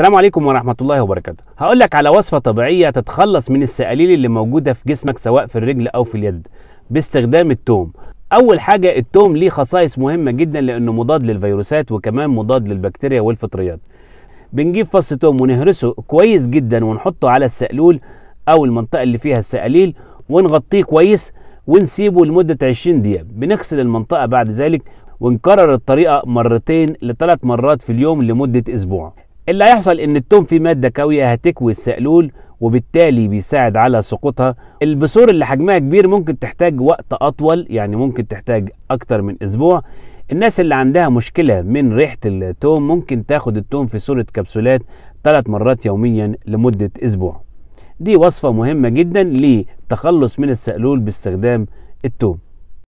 السلام عليكم ورحمة الله وبركاته هقول لك على وصفة طبيعية تتخلص من السقاليل اللي موجودة في جسمك سواء في الرجل أو في اليد باستخدام التوم أول حاجة التوم ليه خصائص مهمة جدا لأنه مضاد للفيروسات وكمان مضاد للبكتيريا والفطريات بنجيب فص توم ونهرسه كويس جدا ونحطه على السقلول أو المنطقة اللي فيها السقاليل ونغطيه كويس ونسيبه لمدة 20 دقيقة بنغسل المنطقة بعد ذلك ونكرر الطريقة مرتين لثلاث مرات في اليوم لمدة أسبوع اللي هيحصل ان التوم فيه ماده كاويه هتكوي السقلول وبالتالي بيساعد على سقوطها البصور اللي حجمها كبير ممكن تحتاج وقت اطول يعني ممكن تحتاج اكتر من اسبوع الناس اللي عندها مشكله من ريحه التوم ممكن تاخد التوم في صوره كبسولات ثلاث مرات يوميا لمده اسبوع دي وصفه مهمه جدا للتخلص من السقلول باستخدام التوم